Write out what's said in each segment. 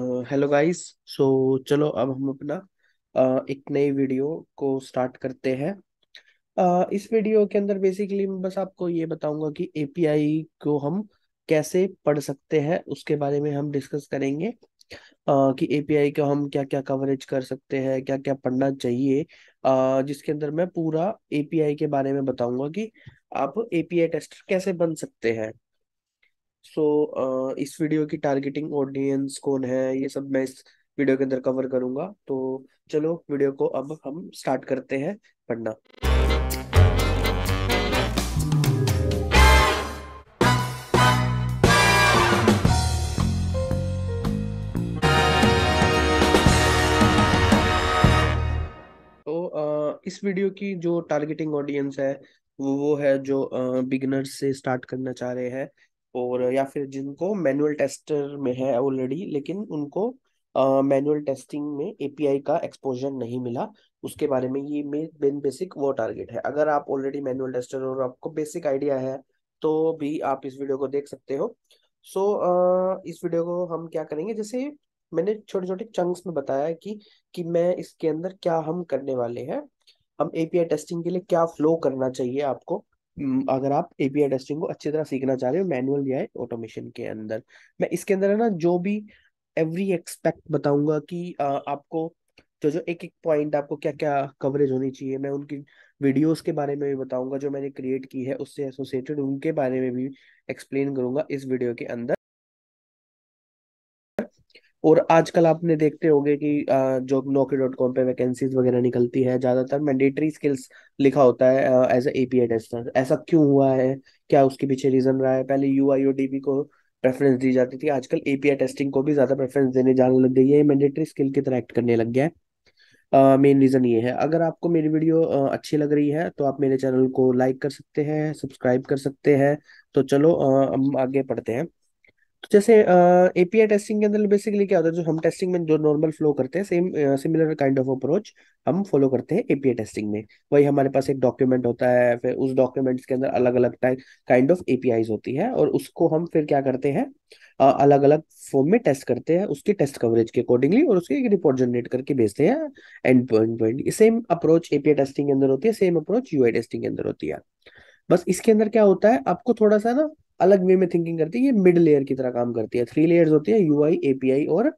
hello guys so चलो अब हम अपना uh, एक नई वीडियो को स्टार्ट करते हैं uh, इस वीडियो के अंदर बेसिकली मैं बस आपको ये बताऊंगा कि एपीआई को हम कैसे पढ़ सकते हैं उसके बारे में हम डिस्कस करेंगे uh, कि एपीआई को हम क्या क्या कवरेज कर सकते हैं क्या क्या पढ़ना चाहिए जिसके अंदर मैं पूरा एपीआई के बारे में बताऊंगा कि आप एपीआई टेस्टर कैसे बन सकते हैं सो so, uh, इस वीडियो की टारगेटिंग ऑडियंस कौन है ये सब मैं इस वीडियो के अंदर कवर करूंगा तो चलो वीडियो को अब हम स्टार्ट करते हैं पढ़ना तो uh, इस वीडियो की जो टारगेटिंग ऑडियंस है वो वो है जो बिगिनर्स uh, से स्टार्ट करना चाह रहे हैं और या फिर जिनको मैनुअल टेस्टर में है ऑलरेडी लेकिन उनको मैनुअल uh, टेस्टिंग में एपीआई का एक्सपोजर नहीं मिला उसके बारे में ये मेन बेसिक वो टारगेट है अगर आप ऑलरेडी मैनुअल टेस्टर और आपको बेसिक आइडिया है तो भी आप इस वीडियो को देख सकते हो सो so, uh, इस वीडियो को हम क्या करेंगे जैसे मैंने छोटे छोटे चंक्स में बताया कि कि मैं इसके अंदर क्या हम करने वाले हैं हम एपीआई टेस्टिंग के लिए क्या फ्लो करना चाहिए आपको अगर आप एपीआई टेस्टिंग को अच्छी तरह सीखना चाह रहे हो मैनुअल या ऑटोमेशन के अंदर मैं इसके अंदर है ना जो भी एवरी एक्सपेक्ट बताऊंगा कि आ, आपको जो जो एक एक पॉइंट आपको क्या क्या कवरेज होनी चाहिए मैं उनकी वीडियोस के बारे में भी बताऊंगा जो मैंने क्रिएट की है उससे एसोसिएटेड उनके बारे में भी एक्सप्लेन करूंगा इस वीडियो के अंदर और आजकल आपने देखते होंगे कि जो नौकरी डॉट कॉम पे वैकेंसीज वगैरह निकलती है ज्यादातर मैंडेटरी स्किल्स लिखा होता है एज ए एपीआई टेस्टर ऐसा क्यों हुआ है क्या उसके पीछे रीजन रहा है पहले यू आई बी को प्रेफरेंस दी जाती थी आजकल एपीआई टेस्टिंग को भी ज्यादा प्रेफरेंस देने जाने लग गई है मैंडेटरी स्किल की तरह एक्ट करने लग गया है मेन uh, रीज़न ये है अगर आपको मेरी वीडियो uh, अच्छी लग रही है तो आप मेरे चैनल को लाइक कर सकते हैं सब्सक्राइब कर सकते हैं तो चलो uh, हम आगे पढ़ते हैं तो जैसे एपीआई टेस्टिंग के अंदर बेसिकली क्या होता है जो हम टेस्टिंग में जो नॉर्मल फ्लो करते हैं same similar kind of approach हम फॉलो करते हैं एपीआई टेस्टिंग में वही हमारे पास एक डॉक्यूमेंट होता है फिर उस डॉक्यूमेंट्स के अंदर अलग अलग टाइप काइंड ऑफ एपीआई होती है और उसको हम फिर क्या करते हैं अलग अलग फॉर्म में टेस्ट करते हैं उसकी टेस्ट कवरेज के अकॉर्डिंगली और उसकी एक रिपोर्ट जनरेट करके भेजते हैं endpoint point same approach API testing के अंदर होती है सेम अप्रोच यूआई टेस्टिंग के अंदर होती है बस इसके अंदर क्या होता है आपको थोड़ा सा ना अलग वे में थिंकिंग करती है ये मिड लेयर की तरह काम करती है थ्री लेयर्स होती है यूआई एपीआई और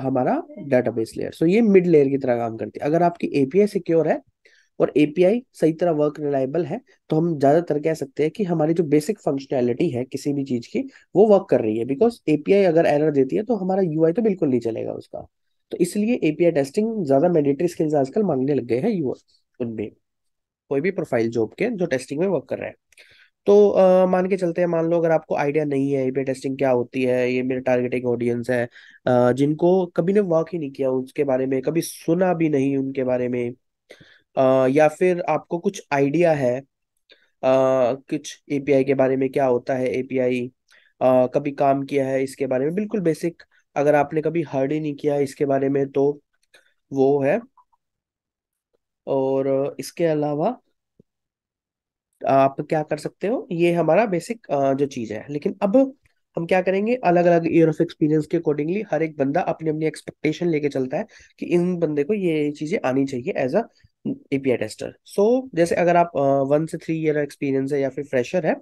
हमारा डाटाबेस लेयर सो ये मिड लेयर की तरह काम करती है अगर आपकी एपीआई सिक्योर है और एपीआई सही तरह वर्क रिलायबल है तो हम ज्यादातर कह सकते हैं कि हमारी जो बेसिक फंक्शनैलिटी है किसी भी चीज की वो वर्क कर रही है बिकॉज एपीआई अगर एरर देती है तो हमारा यू तो बिल्कुल नहीं चलेगा उसका तो इसलिए एपीआई टेस्टिंग ज्यादा मैंडेटरी स्किल्स आजकल मांगने लग गए हैं यूआई उनमें कोई भी प्रोफाइल जॉब के जो टेस्टिंग में वर्क कर रहे हैं तो आ, मान के चलते हैं मान लो अगर आपको आइडिया नहीं है ए टेस्टिंग क्या होती है ये मेरा टारगेटिंग ऑडियंस है आ, जिनको कभी ने वर्क ही नहीं किया उसके बारे में कभी सुना भी नहीं उनके बारे में आ, या फिर आपको कुछ आइडिया है आ, कुछ एपीआई के बारे में क्या होता है एपीआई कभी काम किया है इसके बारे में बिल्कुल बेसिक अगर आपने कभी हर्ड ही नहीं किया इसके बारे में तो वो है और इसके अलावा आप क्या कर सकते हो ये हमारा बेसिक जो चीज है लेकिन अब हम क्या करेंगे अलग अलग ईयर ऑफ एक्सपीरियंस के अकॉर्डिंगली हर एक बंदा अपनी अपनी एक्सपेक्टेशन लेके चलता है कि इन बंदे को ये चीजें आनी चाहिए as a API tester so जैसे अगर आप वन से थ्री ईयर एक्सपीरियंस है या फिर फ्रेशर है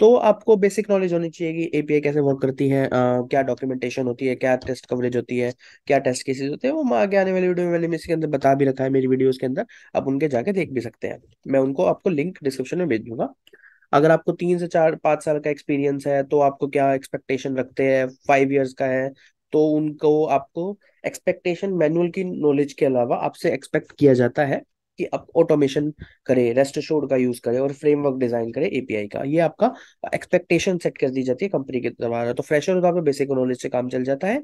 तो आपको बेसिक नॉलेज होनी चाहिए कि एपीआई कैसे वर्क करती है आ, क्या डॉक्यूमेंटेशन होती है क्या टेस्ट कवरेज होती है क्या टेस्ट केसेस होते हैं वो आगे आने वाले वीडियो में इसके अंदर बता भी रखा है मेरी वीडियो के अंदर आप उनके जाके देख भी सकते हैं मैं उनको आपको लिंक डिस्क्रिप्शन में भेज दूंगा अगर आपको तीन से चार पाँच साल का एक्सपीरियंस है तो आपको क्या एक्सपेक्टेशन रखते हैं फाइव ईयर्स का है तो उनको आपको एक्सपेक्टेशन मैनुअल की नॉलेज के अलावा आपसे एक्सपेक्ट किया जाता है कि आप ऑटोमेशन करें रेस्ट शोर का यूज करें और फ्रेमवर्क डिजाइन करें एपीआई का ये आपका एक्सपेक्टेशन सेट कर दी जाती है कंपनी के द्वारा तो फ्रेशर तो आपका बेसिक नॉलेज से काम चल जाता है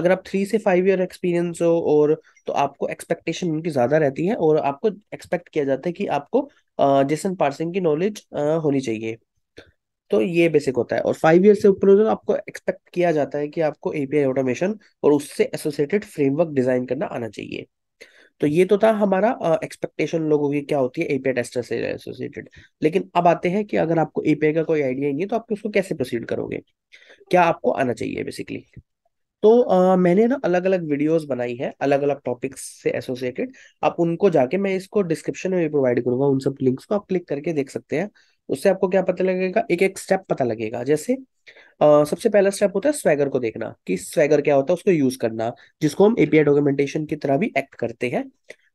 अगर आप थ्री से फाइव ईयर एक्सपीरियंस हो और तो आपको एक्सपेक्टेशन उनकी ज्यादा रहती है और आपको एक्सपेक्ट किया जाता है कि आपको जेसन पार्सिंग की नॉलेज होनी चाहिए तो ये बेसिक होता है और फाइव ईयर से ऊपर तो आपको एक्सपेक्ट किया जाता है कि आपको एपीआई ऑटोमेशन और उससे एसोसिएटेड फ्रेमवर्क डिजाइन करना आना चाहिए तो ये तो था हमारा एक्सपेक्टेशन लोगों की क्या होती है एपीआई टेस्टर से एसोसिएटेड लेकिन अब आते हैं कि अगर आपको एपीआई का कोई आइडिया नहीं है तो आप उसको कैसे प्रोसीड करोगे क्या आपको आना चाहिए बेसिकली तो आ, मैंने ना अलग अलग वीडियोस बनाई है अलग अलग टॉपिक्स से एसोसिएटेड आप उनको जाके मैं इसको डिस्क्रिप्शन में प्रोवाइड करूंगा उन सब लिंक्स को आप क्लिक करके देख सकते हैं उससे आपको क्या पता लगेगा एक एक स्टेप पता लगेगा जैसे आ, सबसे पहला स्टेप होता है स्वैगर को देखना कि स्वैगर क्या होता है उसको यूज करना जिसको हम एपीआई डॉक्यूमेंटेशन की तरह भी एक्ट करते हैं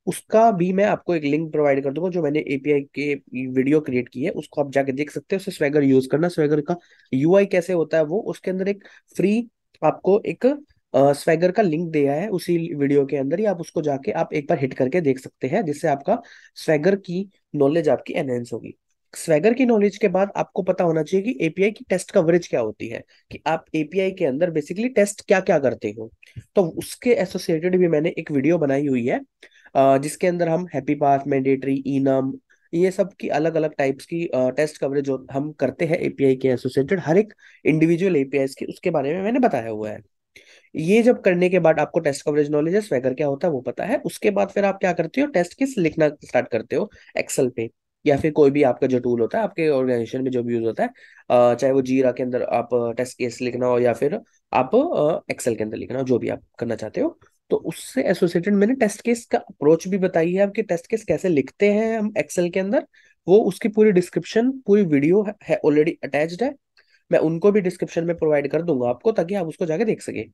उसका भी मैं आपको एक लिंक प्रोवाइड कर दूंगा जो मैंने एपीआई के वीडियो क्रिएट की है उसको आप जाके देख सकते हैं उसे स्वैगर यूज करना स्वैगर का यूआई कैसे होता है वो उसके अंदर एक फ्री आपको एक स्वैगर का लिंक दिया है उसी वीडियो के अंदर ही आप उसको जाके आप एक बार हिट करके देख सकते हैं जिससे आपका स्वैगर की नॉलेज आपकी एनहेंस होगी स्वेगर की नॉलेज के बाद आपको पता होना चाहिए कि एपीआई की टेस्ट कवरेज क्या होती है कि आप एपीआई के अंदर बेसिकली टेस्ट क्या क्या करते हो तो उसके एसोसिएटेड भी मैंने एक वीडियो बनाई हुई है जिसके अंदर हम हैप्पी पाथ मैंडेटरी इनम ये सब की अलग अलग टाइप्स की टेस्ट कवरेज हम करते हैं एपीआई के एसोसिएटेड हर एक इंडिविजुअल एपीआई की उसके बारे में मैंने बताया हुआ है ये जब करने के बाद आपको टेस्ट कवरेज नॉलेज है स्वेगर क्या होता है वो पता है उसके बाद फिर आप क्या करते हो टेस्ट किस लिखना स्टार्ट करते हो एक्सेल पे या फिर कोई भी आपका जो टूल होता है आपके ऑर्गेनाइजेशन में जो भी यूज होता है चाहे वो जीरा के अंदर आप टेस्ट केस लिखना हो या फिर आप एक्सेल के अंदर लिखना हो जो भी आप करना चाहते हो तो उससे एसोसिएटेड मैंने टेस्ट केस का अप्रोच भी बताई है आपके टेस्ट केस कैसे लिखते हैं हम एक्सेल के अंदर वो उसकी पूरी डिस्क्रिप्शन पूरी वीडियो है ऑलरेडी अटैच्ड है मैं उनको भी डिस्क्रिप्शन में प्रोवाइड कर दूंगा आपको ताकि आप उसको जाके देख सके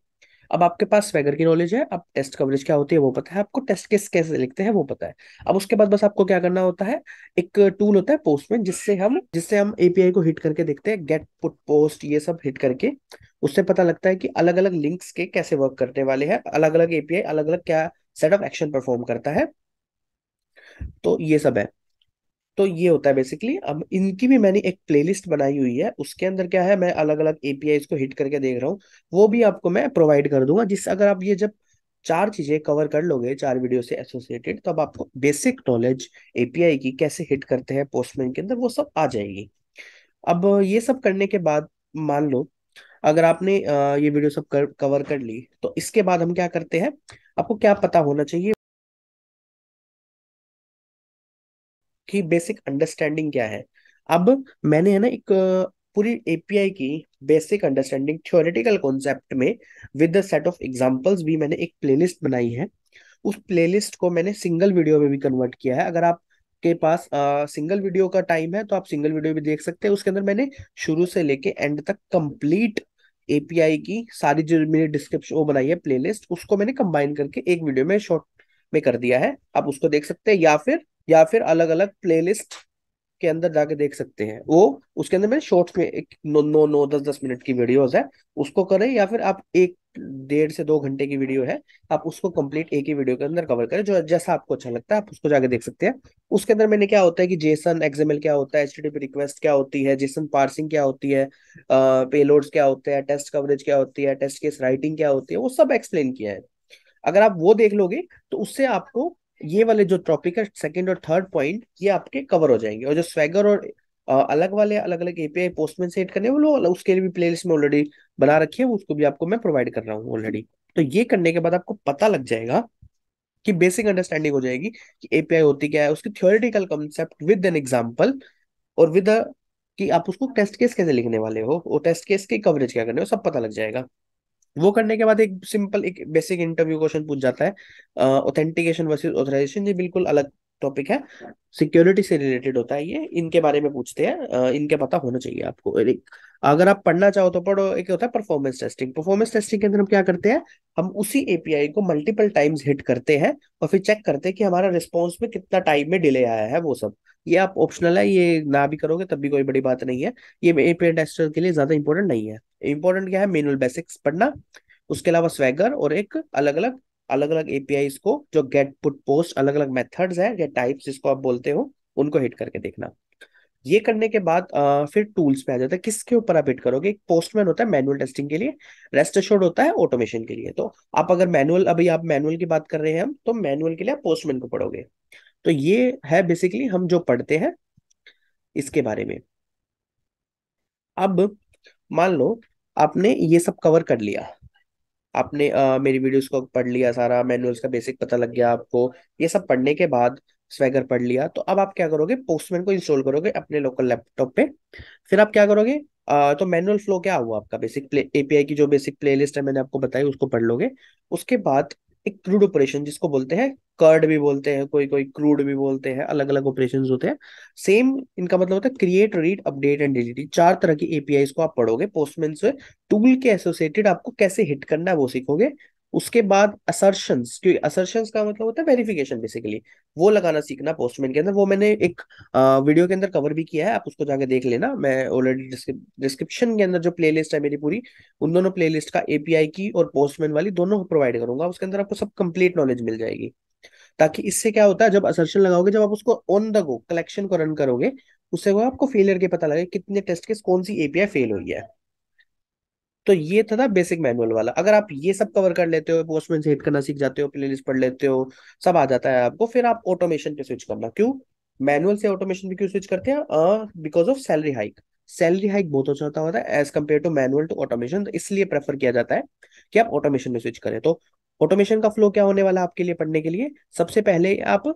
अब आपके पास स्वेगर की नॉलेज है अब टेस्ट कवरेज क्या होती है वो पता है आपको टेस्ट केस कैसे लिखते हैं वो पता है अब उसके बाद बस आपको क्या करना होता है एक टूल होता है पोस्ट में जिससे हम जिससे हम एपीआई को हिट करके देखते हैं गेट पुट पोस्ट ये सब हिट करके उससे पता लगता है कि अलग अलग लिंक्स के कैसे वर्क करने वाले हैं अलग अलग एपीआई अलग अलग क्या सेट ऑफ एक्शन परफॉर्म करता है तो ये सब है तो ये होता है बेसिकली अब इनकी भी मैंने एक प्लेलिस्ट बनाई हुई है उसके अंदर क्या है मैं अलग अलग एपीआई को हिट करके देख रहा हूँ वो भी आपको मैं प्रोवाइड कर दूंगा जिससे अगर आप ये जब चार चीजें कवर कर लोगे चार वीडियो से एसोसिएटेड तो अब आपको बेसिक नॉलेज एपीआई की कैसे हिट करते हैं पोस्टमैन के अंदर वो सब आ जाएगी अब ये सब करने के बाद मान लो अगर आपने ये वीडियो सब कर, कवर कर ली तो इसके बाद हम क्या करते हैं आपको क्या पता होना चाहिए की बेसिक अंडरस्टैंडिंग क्या है अब मैंने है ना एक पूरी एपीआई की बेसिक अंडरस्टैंडिंग थ्योरेटिकल कॉन्सेप्ट में with the set of examples भी मैंने एक प्लेलिस्ट बनाई है उस प्लेलिस्ट को मैंने सिंगल वीडियो में भी कन्वर्ट किया है अगर आपके पास आ, सिंगल वीडियो का टाइम है तो आप सिंगल वीडियो भी देख सकते हैं उसके अंदर मैंने शुरू से लेके एंड तक कंप्लीट एपीआई की सारी जो मेरी डिस्क्रिप्शन वो बनाई है प्लेलिस्ट उसको मैंने कंबाइन करके एक वीडियो में शॉर्ट में कर दिया है आप उसको देख सकते हैं या फिर या फिर अलग अलग प्लेलिस्ट के अंदर जाके देख सकते हैं वो उसके अंदर मैंने शॉर्ट्स में एक नौ नौ नौ दस दस मिनट की वीडियोस है उसको करें या फिर आप एक डेढ़ से दो घंटे की वीडियो है आप उसको कंप्लीट एक ही वीडियो के अंदर कवर करें जो जैसा आपको अच्छा लगता है आप उसको जाके देख सकते हैं उसके अंदर मैंने क्या होता है कि जेसन एक्सएमएल क्या होता है एच रिक्वेस्ट क्या होती है जेसन पार्सिंग क्या होती है पेलोड्स क्या होते हैं टेस्ट कवरेज क्या होती है टेस्ट केस राइटिंग क्या होती है वो सब एक्सप्लेन किया है अगर आप वो देख लोगे तो उससे आपको ये वाले जो टॉपिक है सेकंड और थर्ड पॉइंट ये आपके कवर हो जाएंगे और जो स्वेगर और अलग वाले अलग अलग एपीआई पोस्टमैन से करने वो उसके लिए भी प्लेलिस्ट में ऑलरेडी बना रखी है उसको भी आपको मैं प्रोवाइड कर रहा हूँ ऑलरेडी तो ये करने के बाद आपको पता लग जाएगा कि बेसिक अंडरस्टैंडिंग हो जाएगी कि एपीआई होती क्या है उसकी theoretical concept with an example और विद कि आप उसको टेस्ट केस कैसे लिखने वाले हो और टेस्ट केस की कवरेज क्या करने हो सब पता लग जाएगा वो करने के बाद एक सिंपल एक बेसिक इंटरव्यू क्वेश्चन पूछ जाता है ऑथेंटिकेशन वर्सेस ऑथराइजेशन ये बिल्कुल अलग टॉपिक है सिक्योरिटी से रिलेटेड होता है ये इनके बारे में पूछते हैं इनके पता होना चाहिए आपको एक अगर आप पढ़ना चाहो तो पढ़ो एक होता है परफॉर्मेंस टेस्टिंग परफॉर्मेंस टेस्टिंग के अंदर हम क्या करते हैं हम उसी एपीआई को मल्टीपल टाइम्स हिट करते हैं और फिर चेक करते हैं कि हमारा रिस्पॉन्स में कितना टाइम में डिले आया है वो सब ये आप ऑप्शनल है ये ना भी करोगे तब भी कोई बड़ी बात नहीं है ये एपीआई टेस्टर के लिए ज्यादा इंपॉर्टेंट नहीं है इंपॉर्टेंट क्या है मेनुअल बेसिक्स पढ़ना उसके अलावा स्वेगर और एक अलग अलग अलग अलग एपीआई को जो गेट पुट पोस्ट अलग अलग मेथड्स है या टाइप्स जिसको आप बोलते हो उनको हिट करके देखना ये करने के बाद आ, फिर टूल्स पे आ जाता है किसके ऊपर आप हिट करोगे एक पोस्टमैन होता है मैनुअल टेस्टिंग के लिए रेस्ट एश्योर्ड होता है ऑटोमेशन के लिए तो आप अगर मैनुअल अभी आप मैनुअल की बात कर रहे हैं हम तो मैनुअल के लिए आप पोस्टमैन को पढ़ोगे तो ये है बेसिकली हम जो पढ़ते हैं इसके बारे में अब मान लो आपने ये सब कवर कर लिया आपने आ, मेरी वीडियोस को पढ़ लिया सारा मैनुअल्स का बेसिक पता लग गया आपको ये सब पढ़ने के बाद स्वेगर पढ़ लिया तो अब आप क्या करोगे पोस्टमैन को इंस्टॉल करोगे अपने लोकल लैपटॉप पे फिर आप क्या करोगे आ, तो मैनुअल फ्लो क्या हुआ आपका बेसिक एपीआई की जो बेसिक प्लेलिस्ट है मैंने आपको बताई उसको पढ़ लोगे उसके बाद एक क्रूड ऑपरेशन जिसको बोलते हैं कर्ड भी बोलते हैं कोई कोई क्रूड भी बोलते हैं अलग अलग ऑपरेशन होते हैं सेम इनका मतलब होता है create read update and delete चार तरह की एपीआई को आप पढ़ोगे पोस्टमैन से टूल के एसोसिएटेड आपको कैसे हिट करना है वो सीखोगे उसके बाद असर्शंस क्योंकि असर्शंस का मतलब होता है वेरिफिकेशन बेसिकली वो लगाना सीखना पोस्टमैन के अंदर वो मैंने एक आ, वीडियो के अंदर कवर भी किया है आप उसको जाके देख लेना मैं ऑलरेडी डिस्क्रिप्शन के अंदर जो प्लेलिस्ट है मेरी पूरी उन दोनों प्लेलिस्ट का एपीआई की और पोस्टमैन वाली दोनों प्रोवाइड करूंगा उसके अंदर आपको सब कंप्लीट नॉलेज मिल जाएगी ताकि इससे क्या होता है जब असर्शन लगाओगे जब आप उसको ऑन द गो कलेक्शन को रन करोगे उससे वो आपको फेलियर के पता लगे कितने टेस्ट केस कौन सी एपीआई फेल हुई है तो ये था, था बेसिक मैनुअल वाला अगर आप ये सब कवर कर लेते हो पोस्टमैन से हिट करना सीख जाते हो प्ले पढ़ लेते हो सब आ जाता है आपको फिर आप ऑटोमेशन पे स्विच करना क्यों मैनुअल से ऑटोमेशन पे क्यों स्विच करते हैं because of salary hike salary hike बहुत अच्छा होता है as compare to manual to automation इसलिए प्रेफर किया जाता है कि आप ऑटोमेशन में स्विच करें तो ऑटोमेशन का फ्लो क्या होने वाला आपके लिए पढ़ने के लिए सबसे पहले आप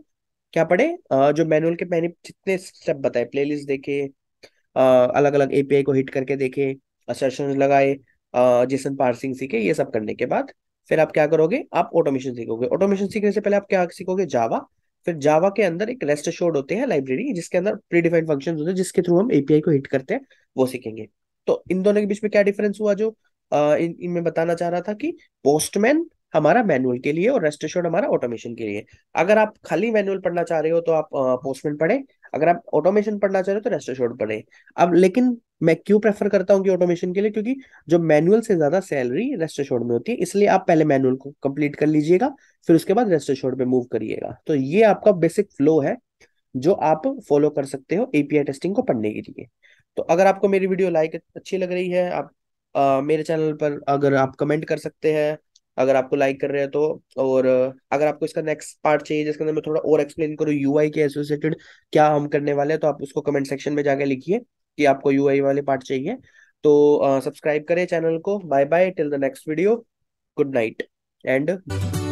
क्या पढ़े जो मैनुअल के मैंने जितने स्टेप बताए प्लेलिस्ट देखे अलग अलग एपीआई को हिट करके देखे असर्शन लगाए जेसन पार्सिंग सीखे ये सब करने के बाद फिर आप क्या करोगे आप ऑटोमेशन सीखोगे ऑटोमेशन सीखने से पहले आप क्या सीखोगे जावा फिर जावा के अंदर एक रेस्ट शोड होते हैं लाइब्रेरी जिसके अंदर प्रीडिफाइंड फंक्शन होते हैं जिसके थ्रू हम एपीआई को हिट करते हैं वो सीखेंगे तो इन दोनों के बीच में क्या डिफरेंस हुआ जो इन इनमें बताना चाह रहा था कि पोस्टमैन हमारा मैनुअल के लिए और रेस्ट एश्योर्ड हमारा ऑटोमेशन के लिए अगर आप खाली मैनुअल पढ़ना चाह रहे हो तो आप पोस्टमैन पढ़े अगर आप ऑटोमेशन पढ़ना चाह रहे हो तो रेस्ट एश्योर्ड पढ़े अब लेकिन मैं क्यों प्रेफर करता हूँ कि ऑटोमेशन के लिए क्योंकि जो मैनुअल से ज्यादा सैलरी रेस्ट एश्योर्ड में होती है इसलिए आप पहले मैनुअल को कंप्लीट कर लीजिएगा फिर उसके बाद रेस्ट एश्योर्ड पे मूव करिएगा तो ये आपका बेसिक फ्लो है जो आप फॉलो कर सकते हो एपीआई टेस्टिंग को पढ़ने के लिए तो अगर आपको मेरी वीडियो लाइक अच्छी लग रही है आप आ, मेरे चैनल पर अगर आप कमेंट कर सकते हैं अगर आपको लाइक कर रहे हैं तो और अगर आपको इसका नेक्स्ट पार्ट चाहिए जिसके अंदर मैं थोड़ा और एक्सप्लेन करूँ यूआई के एसोसिएटेड क्या हम करने वाले हैं तो आप उसको कमेंट सेक्शन में जाकर लिखिए कि आपको यूआई e वाले पार्ट चाहिए तो सब्सक्राइब करें चैनल को bye bye till the next video good night and